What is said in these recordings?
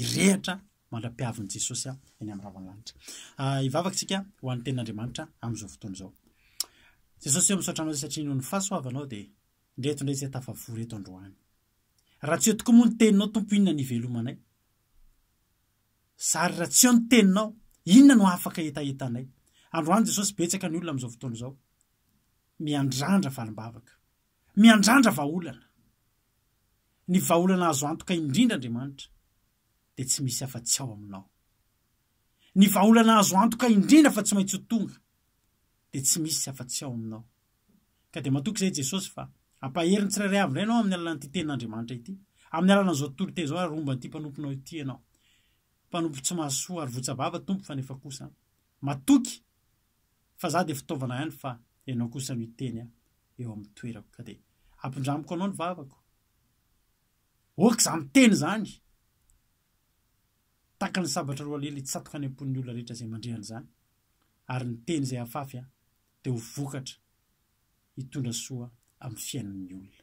iihaivnesosy s'yoonoesosy emotraaoay satriaonao de ndreto ndray say tafavoreto androany raha tsy o tokoa moa ny teninao tompo inona ny ivelomanay sary raha tsy o ny teninao inona no afaka etaetanay androany jesosy betsaka ny olona am'izao fotony izao miandrandra valimbavaka miandrandra vaolana zokdindrasy aitsynga de tsy misy afa-tsy ao aminao ka de matoky zay jesosy fa ampaheriny tsirairay av ndray anao amin'ny alana 'ny ty tenin'andriamanitra ity amin'ny alanan'zo atontolotey zao rombany ity mpanomponao ity anao mpanompo tsy mahasoa ary votsababa tompo fa nefa kosa matoky fa za de fitaovana hany fa ianao kosa noiteny a ah, eo amn'ny toerako ka de ampindramiko anao ny vavako oka za miteny zany taka ny sabatra roa alely tsatoka any ampon'ny olona rehetra zay mandrehan' zany ary ny teny zay afafy a de hovokatra hitondra soa amin'ny fiainan'ny olona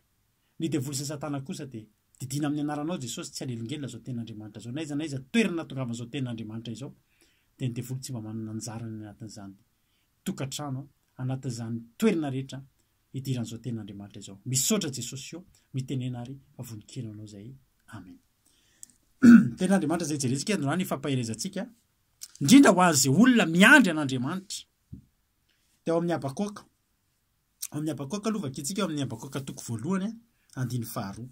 ny devoly say satana kosa de didina amin'ny anaranao jesosy tsy alelingelona zao teny n'andriamanitra izao naiza naiza toerina natongavan'zao tena n'andriamanitra izao de ny devoly tsy mba manana njarany anatin'izany d tokantranoa anatin'izany toerina rehetra iran'zaotenaandriamaitra izao miotrajesosyo nnaaryvonikenanao ayaendrandry 'armtde oamin'ny abaoa omin'ny abaokalovakesika o amin'ny abakoka toko voalohany andiny faharoa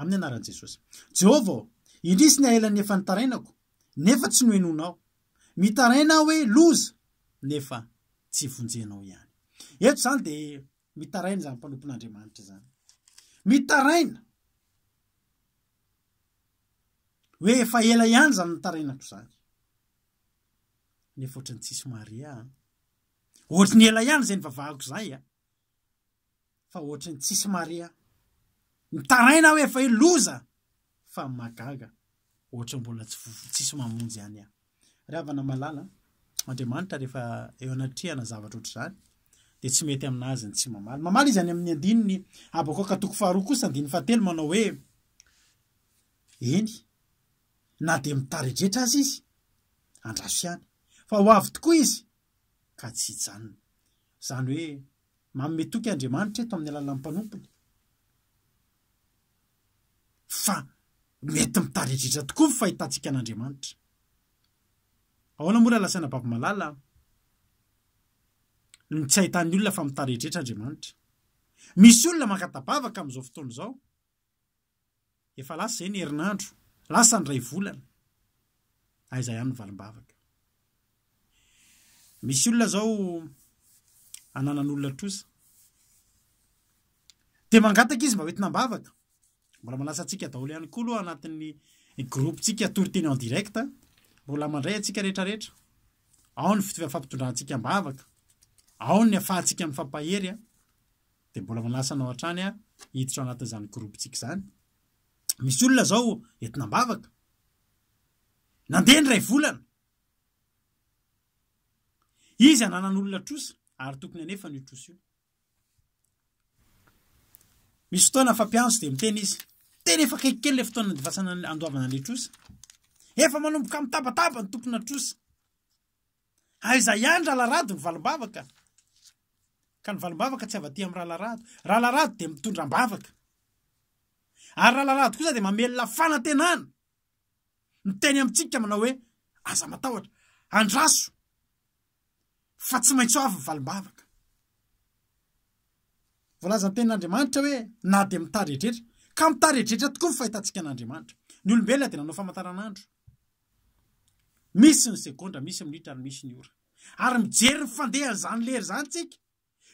amin'ny anaran' jesosy jehova indrisy ny ahelan'ny efa nitarainako nefa tsy noenonao mitaraina hoe loza nefa tsy vonjenao ihany eto zany de mitaraina zan mpanompon'andriamanitra zany mitaraina hoe efa ela ihany zany mitarainako zany nefa ohatran'ny tsisy maria ah. ohatra ny ela ihany zay vavahako zay a ah. fa ohatrany tsisy maria mitaraina hoe efa e loza fa magaga ohatra mbola tsy tsisy mamonjy ihany ah ry avana malala andriamanitra rehefa eo anatria na zavatra ohatra zany de tsy mety aminazyny tsy mamaly mamaly izy any amin'ny andininy abako aka toko faharoa kosa andiny fahatelo manao hoe eny na de mitaridretra azy izy andrasy any fa ho avy tokoa izy ka tsy hijanona zany hoe mamometoky andriamanitra eto amin'ny alalany mpanompony fa mety mitaridretra tokoa mifahitantsika an'andriamanitra ahoana mola alasaina baby malala atan'n olona famitaehetretraisy olona mangatabavaka am'zao fotoany zao efa lasa za ny herinandro lasa nyray volana aanyaizy ah, mba etina baka mbola malasa antsika daolo iany koa aloha anatin'ny groupe tsika tory teny endirecta mbola mandray antsika retrareetra ao ny fifampitondrahantsika mbavaka ao ny afahantsika am' fampahery a de mbola manasanao han-trany a hiditra ao anatin'izany gropytsika zany misy olona zaoeianaan'olona os ary tokony anefa nros ikkelylefoaaona mamboka m'taaaany tompony tosa azaandra larado ny valombavaka ka nyvalimbavaka tsy ava-ty ami'y rahalaratorahalarado de mitondrambavakay rahalarado koa izan de mamelona fanantenana mi teny amintsika manao hoe aza mataotra asotsy maintso avbaenaoeaitaeretraa mitaredretra tokoa mifhitanskaoelna d nanaoandamisyaymijery nyfandehan'zany lery zany tsika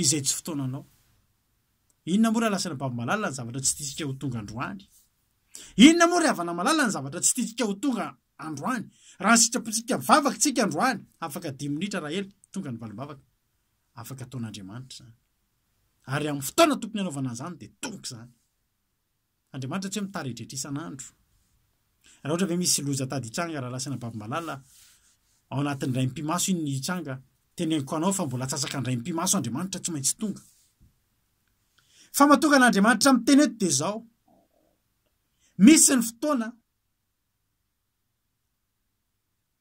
izay tsy fotoananao inona moa raha lasiana babimalala ny zavatra tsy tisika ho tongaandroany inona moa ry avana malala ny zavatra tsy tisika ho tongaadoanyahnysitrapotsiavavaksia anoanyiiem' fotoanatomony anaoanaydtrehaa v misy loza tady itranga raha lasina baimalala a anati'n'ray mpimaso inny itranga teneaniko anao fa mbola ts asaka ndray mmpi maso andriamanitra tsy maintsy tonga fa mahatongan'andriamanitra m' teny eto de zao misy ny fotoana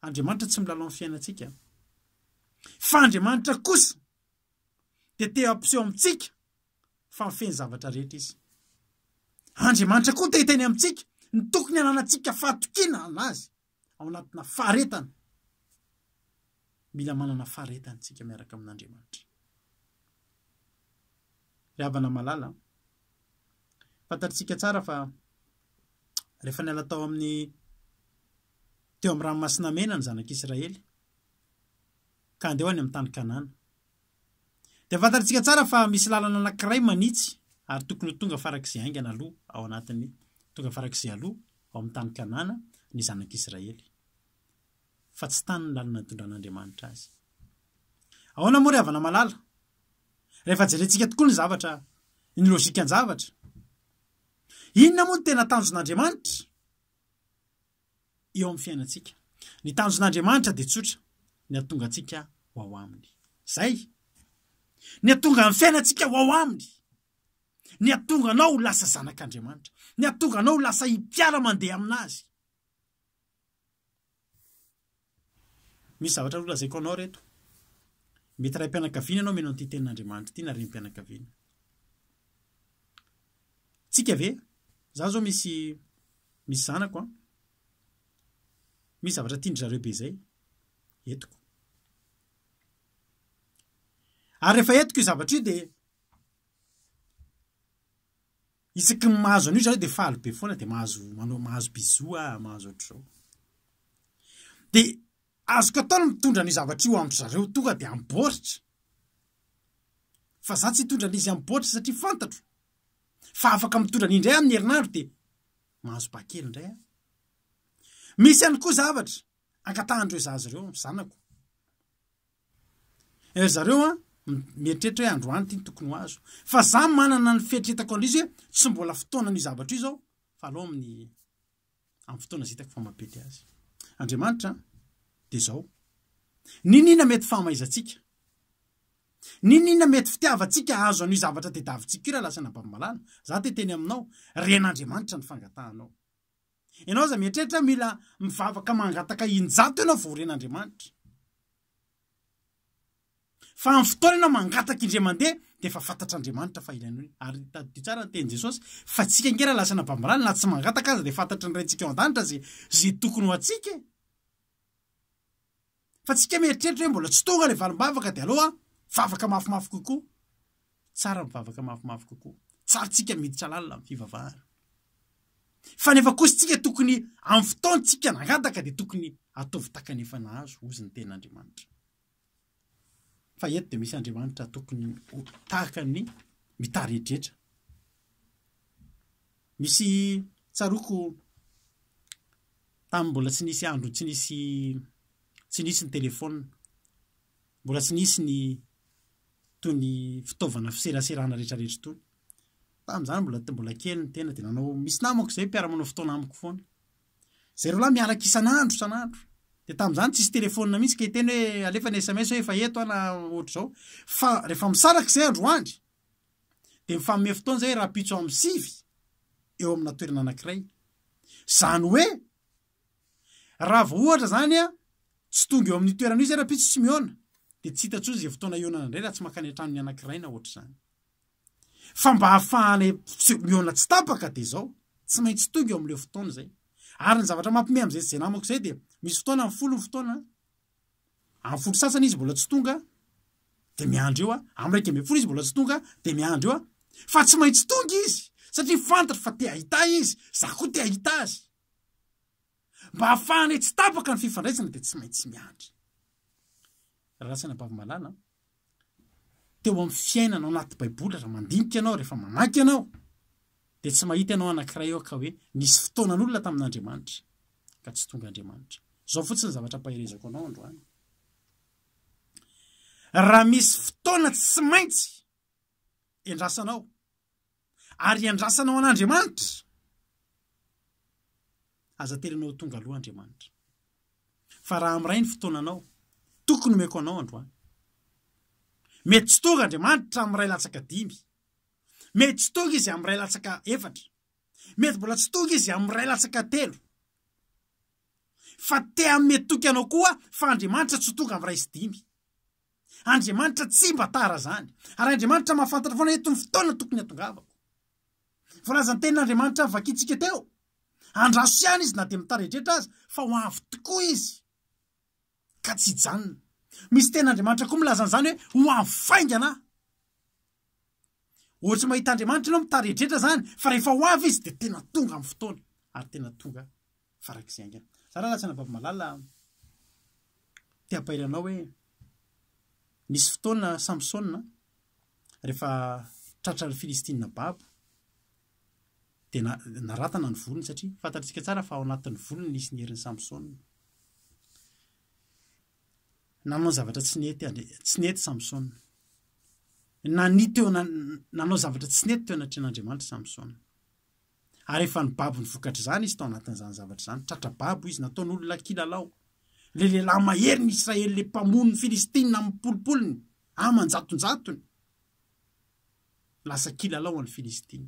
andriamanitra tsy milaloha'ny fiainatsika fa andriamanitra kosa de te ampiseho amintsika fa mifeny zavatra rehetra izy andriamanitra koa tehiteny amintsika ny tokony ananantsika fahatokiana anazy ao anatina faharetana aantartsika tsara fa rehefa ny ala atao amin'ny teo am' rahanmasinamena ny zanak'israely ka andeho any ami'ny tany kanana de fantatritsika tsara fa misy lalana anankiray manitsy ary tokony ho tonga farak'izay aingana aloha ao anatin'ny tonga farak'izay aloha ao ami'ny tany kanana ny zanak'israely fa tsy tany ny lalina nitondran'andriamanitra azy aoana moa ry avana malala rehefa-jerentsika tokoa ny zavatra ny lozikanzavatra inona moa ny tena tanjon'andriamanitra eo amn'ny fiainasika ny tanjon'andriamanitra de tsotra ny atongantsika hoao aminy zay ny atonga i' fiainantsika ho ao aminy ny atonganao lasa zanak'andriamanitra ny atonganao lasa ipiara mandeha aminazy misy zavatra olazaiko anao reto mety raha mpianakaviana anao mehnao an'itytenin'andriamanitra ity narenympianakaviana tsika ve za zao misy misy zanako an misy zavatra tiandry zareo be zay entiko ary rehefa etiko io zavatra io de isaky ny mahazo anyio zay o de falybe foana de mahazo manao- mahazo bizo a mahazo ohatr' zao de azoko ataona mitondranyizavatraio amidro zareo tonga de aboritra a zah tsy itondranizy boritra satriafantatro f afkmitondran' ndray amin'ny herinandrode hazoael drayy any koazavtraathandroozazreo zanaoeoameitrehitra hoe andro any tyny tokony hazo fa za manana ny fitretako andr izy hoe tsy mbola fotoana n'i zavatra io zao fa aloh amin'ny am'ny fotoana zitako famaey azy andriamanitra de zao ninina mety fahamaizatsika ninina mety fitiavatsika azo an zavatra dedavisik raha lasanaaina za eteny ainao ren'driamanitra nyfanathnaoanao zaitreritra mila mivavaka mangataka injato enao varendmaitraanaogatkidrmdeh defa fantatr' andriamanitra ahainaaryosrantenesotka eahalanaailananatsy mangatak azyefantarnrantsika anitra z z tokony o atsika e. fa tsika mieritrertra ho mbola tsy tonga lay valim-bavaka de aloha vavaka mafimafy kokoa tsara mivavaka mafimafy kokoa tsara tsika iditra lalina m fivava fa nefa kosy tsika tokony am'y fotony tsika nagadaka de tokony ataovytakanefanahazo ozny tenddemisy adrratooynyeesy aoko tam mbola tsy nisy andro tsy nisy tsy n isy ny telefônina mbola tsy n isy ny toyny fitaovana fiserasenaretraeranymbolakelynyenad nanao misy namakozayiaramanao fotoanamko anaa reo lah mialaka isan'anro isandro d tam'zany tsisytelenmihisy ktenoefansmiaydd mifaome fotoana zay rahapitso amsivy eo amnnatoerana anakiray zany oe raha vaohatra zany a tsy tonga eo ami'ny toerana io zay rahapitso tsy iona de ts hitatso fotoana nana nray aha tsy maany ranoana ahfahana sy aka e ao sy maintsy tongaeleanayynyzavatra mampimehy amzay say namaoay de misy fotonafolnyooanaolo ioaaalm tsy maintsytonga izy satria ifantatro fa te ahita izy za koa thita azy mba ahafahane tsy tabaka ny fifandraisana de tsy maintsy miandry raharasanabavy malala teo am'ny fiainana ao anaty baiboly raha mandinika anao rehefa mananky anao de tsy mahita ianao anankiray eo aka hoe misy fotoana n'olona tamin'andriamanitra ka tsy tonga andriamanitra zao fotsinyny zavatra mpahirezako anao androany raha misy fotoana tsy maintsy endrasanao ary endrasanao an'andriamanitra yoaygaaeytonga izy raaametybola stonga izy amray lasaaelo fa te me toky anao koa fa andriamanitra tso tonga am' ray isy dimy andriamanitra tsy mbatara zany ary andriamanitra mahafantatra voana heto ny fotoana tokony hatongavako foanazany tenin'andriamanitra vakintsika teo andraso ihany izy na de mitaretretra azy fa ho avy tokoa izy ka tsy hijanona misy tena andriamanitra koa milazan'zany hoe ho avy fainganahy ohatry mahita andriamanitra enao mitareetretra zany fa rehefa ho avy izy de tena tonga ami' fotoana ary tena tonga farak'izay aingana zaraha latsy ana baba malala tiampahiranao hoe misy fotoana samsona rehefa tratrany filistinne baba eistsy nety samso naniteo nanao zavatra tsy nety teo anatrehan'andriamanitra samso ary efa ny babo nyvokatra zany izy tao anatin'zanyzavatra zany tratrababo izy nataon'olona kilalao le lehilahy mahery ny israel le mpamonony filistinna amy polopolony amanjatonjatony lasa kilalao an'ny filistina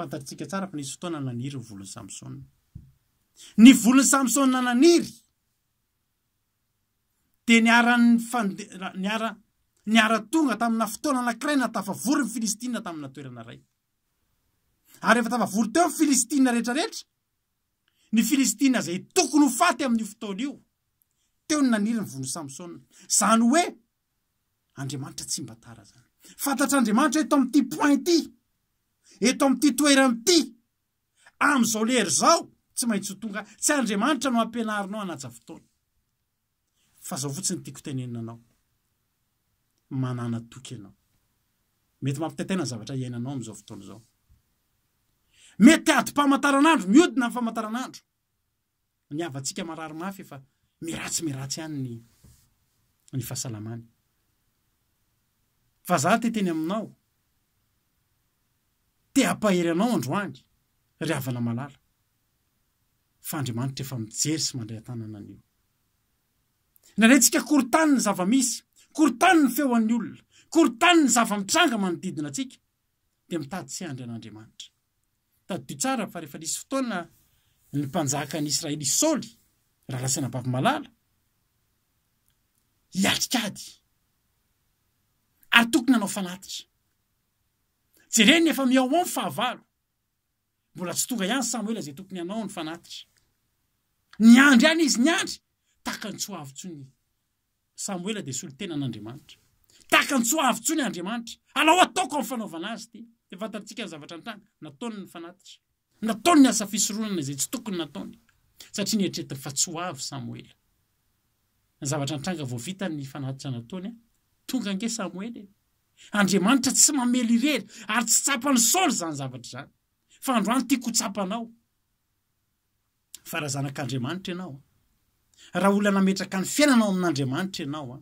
fantatrtsika tsara fa nisy fotoana naniry ny volon'ny samsoa ny volon samso naniry de niaranrniara-tonga tamina fotaoana anakiray natafavory ny filistia tamnatoerana ray ary efa tafavory teo ny filistia retraretra ny filistina zay tokony ho faty amin'io fotaola io teo ny naniry ny volon'ny samsoa zany hoe andriamanitra tsy mba tara zany fantatr'andriamanitra hoe to am'ty point ty eto am'ty toera amty am'izao lery zao tsy maintsy ho tonga tsy andriamanitra no ampianaharinao anajavotoany fa zao fotsi ny tiako teneninanao manana toky ianao mety mampitentena zavatra iainanao am'zaofotoanazao mety ady-pamantaranandro miodina nfamantaranandro ny avantsika mararymafy efa miratsy miratsy hany nhay zan teteny aminao te ampahery anao androany ry avana malala fa andriamanitra efa mijery sy mandray n-tanana an'io narentsika koryntany ny zava-misy koryntany ny feo an'ny olona koryntany ny zava-mitranga manodidina atsika de mitady tsy andry an'andriamanitra tadi tio tsara fa rehefa lisy fotoana ny mpanjaka ny israely saôly raha lasainabavy malala iatikady ary tokony anao fanatitra jereny efa miaoao nyfahavalo mbola tsy tonga ihany samoela zay tokony hanao ny fanatitra nyandry any izy ny andry taka nytsoavi tsony samoela de solotena n'anriamanitra taka ny tsoavotso ny andriamanitra alao ataoko am' fanaovana azy ty efatantsika nyzavatra antranga natonyny fanatitra nataoy ny asa fisoronana zay tsy tokony nataony satria natretinyfatsaaeatrnrangavvitany fanatitrananya tonga ge samoela e. andriamanitra tsy mamely irely ary tsy tsapa ny saly zany zavatra zany fa androany tiako h tsapanao fa rahazanak'andriamanitra ianaoa raha olona nametraka ny fiainanao amin'andriamanitra ianao a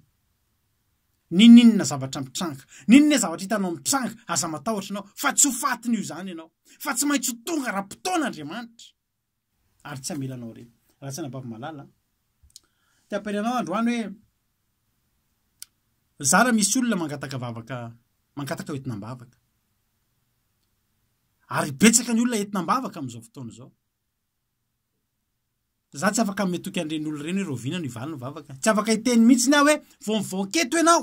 ni ninona zavatra mitranga ninone zavatra hitanao mitranga aza matahotra anao fa tsy ho fatiny io zany ianao fa tsy maintsy ho tonga rahampotoanaandriamanitra ary tsy amelanao reny raha tsy nabako malala te apila anao androany hoe za raha misy olona mangataka vavaka mangataka etinaaeny olona eninaakmzao fotoanazao za tsy afak metoka andren'olona reny hoe ro vinano ivalony vvaka tsy afaka iteny mihitsy na hoe vao mivaketo enao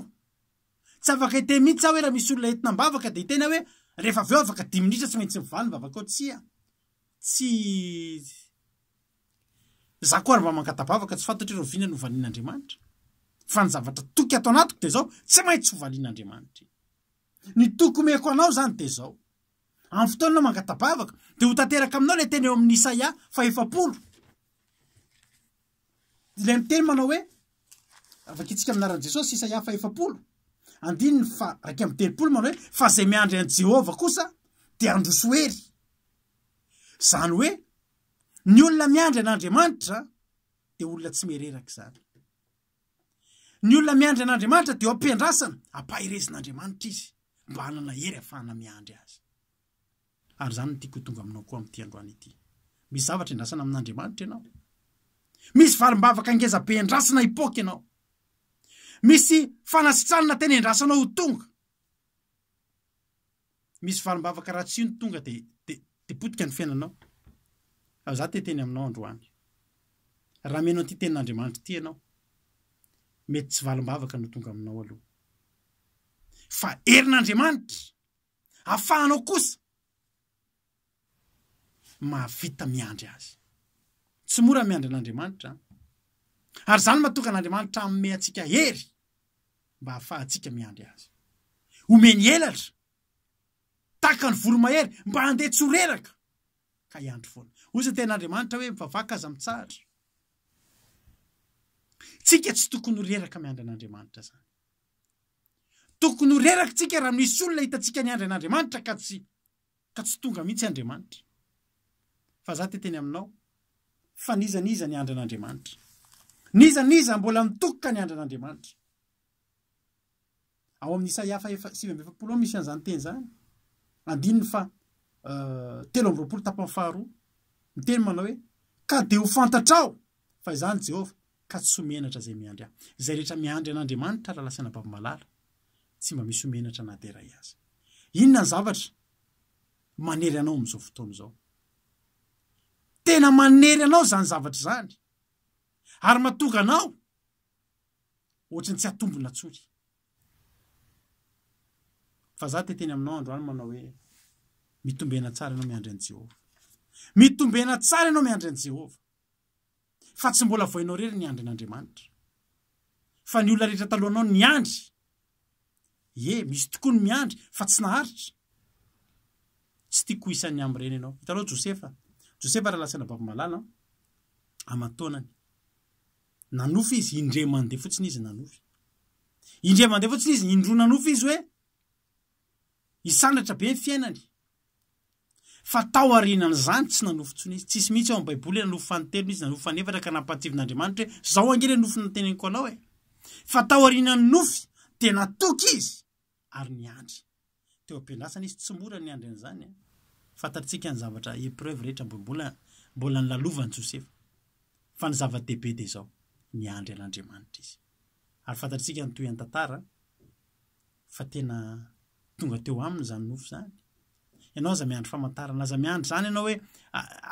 tsy afaka iteny mihitsy ahoe raha misy olona einaavaka de iteny oeefveo ak iindritra tsy maintsy ivalno avak o s o rymba manataavaka tsy fantatra oro vinano vanian'andriamanitra fa ny zavatra toky atao anatiko de zao tsy maintsy hovalian'andriamanitra iynoeko anao zany de zao'foonnaondhnao le ten eo amn'y isaiameyaoeatsika aran' jesosy isaia faefapolo andinny fa rak mtenipolo manao hoe fa zay miandry an' jehova kosa de androsoery zny oe ny olona miandry an'andriamanitra de olona tsy mereraky zany ny olona miandry an'andriamanitra de o ampiandrasana ampairezin'andriamanitra izy mba anana ery afahanamiandry azy ary zany notiako hotonga aminao koa mity androany ity misy zavatra endrasana amin'andriamanitra anao misy valibavaka angezabe endrasina ioky anao misy fanasitranina tena endrasanao h tonga misy valimbavaka raha tsyno tonga dede de potika andy fiainanao aza teteny aminao androany raha menao a'tytenin'andriamanitra ity anao mety tsy valombavaka no tonga aminao aloha fa erin'andriamanitra ahafahanao kosa mahavita miandry azy tsy mora miandry an'andriamanitraa ary zany mahatoga an'andriamanitra amme antsika ery mba hahafahantsika miandry azy omeny elatra tahaka ny volomahery mba handeha tshoreraka ka hiandro foana ozany tena'andriamanitra hoe mifavaka aza amitsary tsika tsy tokony horeraka mandran'andrimanitra znytokony horeraktsika raha misy olona hitantsika niandran'andramanitra ka tsy ka tsy tonga mihintsy andriamanitraza teteny ainaonizaznandran'adrmarzzmbola mitokyka nyandran'andriamanitra ao amin'nisiafaefa sivy mbeefapolo misy an'izanyteny zany andinny fa euh, telo amroapolo tapanfaharoa miteny manao hoe ka de hofantatrao fa izany jehova tsy homenatra zay miandry ah zay rehetra miandry an'andriamanitra lalasiana baby malala tsy mba misy homenatra nade iray azy inona ny zavatra manery anao am'izao fotoan'izao tena manery anao zany zavatra zany ary matoganao ohatrany tsy atombona tsory fa za teteny aminao andro any manao hoe mitombena tsara ianao miandry an' jehova mitombena tsara ianao miandry an' jehova fa tsy mbola vaoinao rery nyandri an'andriamanitra fa ny olona rehetra talohanao ny andry ie misy tokoa ny miandry fa tsy naharitra tsy tia ko isan'ny am'ireny ianao hitanao josefa josefa raha lasiana baba malala ama-taonany nanofy izy indre mandeha fotsiny izy nanofy indre mandeha fotsiny izy indroa nanofy izy hoe isandratra be ny fiainany fa tao arinany zany tsy nanofontsona izy tsisy mitsy ao ami' baiboly e nanofo fanotelona izy nanofy faneatra ka napahtsivin'andriamanitra hoe zao angely nnofina nytenenyko anao e fa tao arinan'ny nofy de natoky izy ary nyandry teo ampindrasany izy tsymora nyandry an'zany e. fantatrtsika ny zavatraepreuvehea mbbolanlalvanyoeavehie eonndry'diano fa tena tonga teo aminy zany nofo zany anao aza miandry famantarana aza miandry zany ianao hoe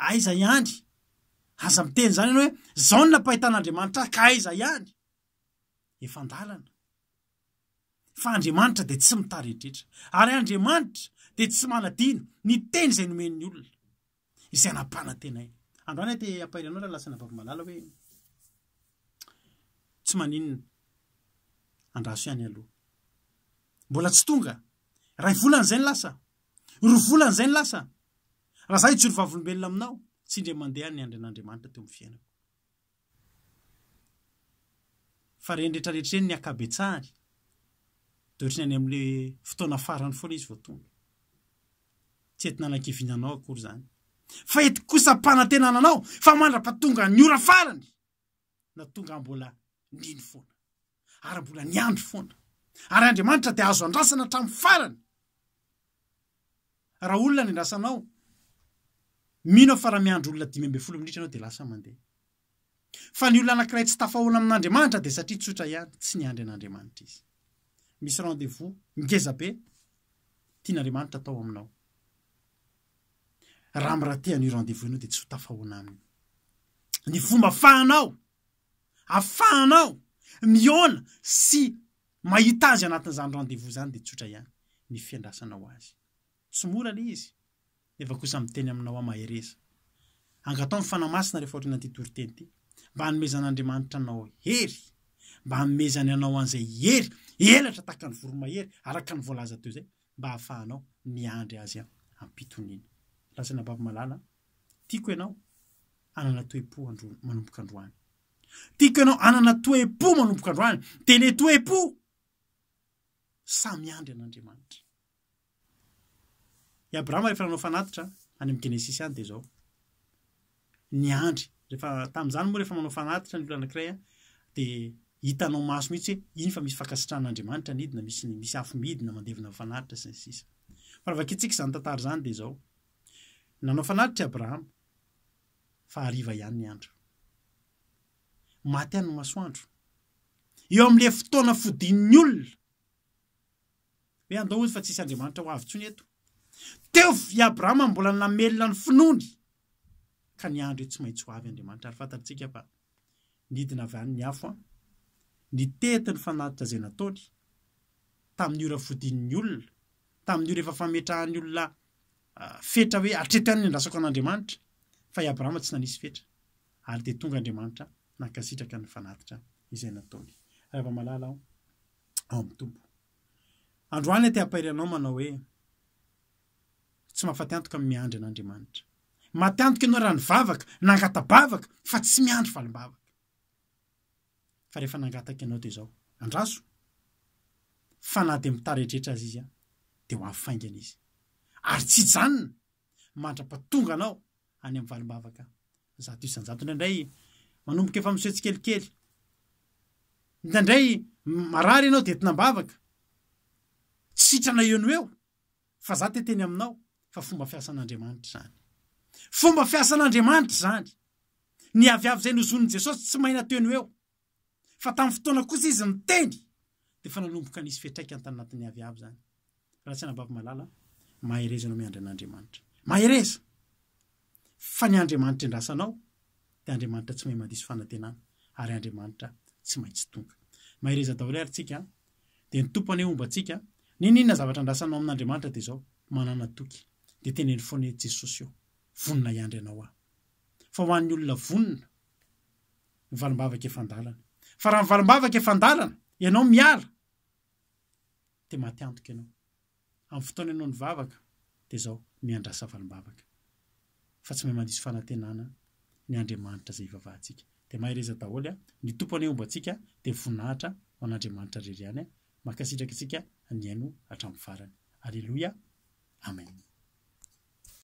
aiza iandy aza miteny zany anao hoe zaho ny napahitan'andriamanitra ah ka aiza iany efandalana fa andriamanitra de tsy mitarehitretra ary andriamanitra de tsy manadina ny teny izay nomen'ny olona izay anapana tenay andro any te ampahira anao laha lasa nababa malala hoe tsy maninona andraso ihany aloha mbola tsy tonga raha volan' zay ny lasa ro volan' zay ny lasa raha zahy io tsy ro vavolombelona aminao tsyndre mandehany andrn'andramanitra tamaiaeeerenyay aaanyaa iaaoy f eti kosa mpanantenana anao fa mandra-patonga ny ora farany na tonga mbola niny foana ary mbola nyandro foana ary andriamanitra de azo andrasana htrami'y farany raha olona nyndrasanao minao fa raha miandro olona dimy ambe folo mindritra anao de lasa mandeha fa ny olona anankiray tsy tafahoana amin'andriamanitra de satria tsotra ihany tsy niandry an'andriamanitra izy misy rendevous mikezabe tian'andriamanitra atao aminao raha iratehan'i rendezvousianao de tsy tafahoana amny ny fomba afahanao afahanao miona sy mahita azy anatin'izany rendezvous zany de tsotra ihany ny fiandrasanao azy tso mola le izy nefa kosa miteny aminao a mahereza angatao nifanamasina rehefa ohatra na nty toriteny ty mba anomezan'andriamanitra nao hery mba anomezany anao an'izay ery elatra tahaka ny voromahery araka ny voalaza teo zay mba ahafahanao niandry azy a ampitonina lasany ababy malala tiako ianao anana toe-po anro manomboka androany tiako enao anana toe-po manomboka androany teny toe-po samy andry an'andriamanitra i abrahama rehefa nanao fanatitra any am' genesis any de zao nyandry rehefa tam'zany moa rehefa manao fanatitra ny olno anakiray de hitanao maso mihintsy hoe iny fa misy fankasitran'andriamanitra nina mismisyaihatnnyooaiaay nyno masoandro eo am'le fotoana fodinny olona hoe andao ozy fa tsy isyandriamanitra ho avy tsony eto tev i abrahama mbola namelona ny finony ka ny andro hoe tsy maintsy ho avy andriamanitra ary fantatrtsika fa nidina avy anyny afo a ny teti ny fanatitra izay nataony tamin'ny oravodin'ny olona tamin'n' iora efa fametrahan'ny olona ah, fetra hoe atreto hanynyrasako an'andriamanitra fa i abrahama tsy nanisy fetra aryde ongaadrimantra tsy mahafatiantoka mmiandry an'andriamanitra matyantoka ianao raha ny vavaka nangatabavaka fa tsy miandry valimbavakaeeaaakanaoodemitaetretra az iiaary tsy janona mandra-patonga anao any am'ny valimbavaka zato inzao ndrandray manomboka efa misoetsikelikely ndandray marary ianao de etinambavaka tsitrana eno eo fa za teteny aminao fa fomba fiasan'andriamanitra zany fomba fiasan'andriamanitra zany ny avy avy zay noozonny jesosy tsy maiynatoeno eo fa tamin'y fotoana kozy izy ny teny de fa nalomboka nisy fetraika anytany anatin'ny avyavy zany atsy nabako malala marezanaoiandran'andmanitrasyneasia nnazavtraasanao amin'n'andriamanitra de zao mananatoky de teneny foany jesosy io vonina iandry anao aho fa ho an'ny olona vonona nyvalimbavaka efandalana fa raha mivalimbavaka efandalana ianao miala de maty antoka ianao am'y fotoana ianao ny vavaka de zao miandrasa valibavaka fa tsy mahy mandiso fanatenana ny andriamanitra zay ivavahantsika de maharezadaholy a nytompoany ombantsika de vonnahitra ho an'andriamanitra reriany mankasitraka atsika ny haino hatramvarany aleloia amen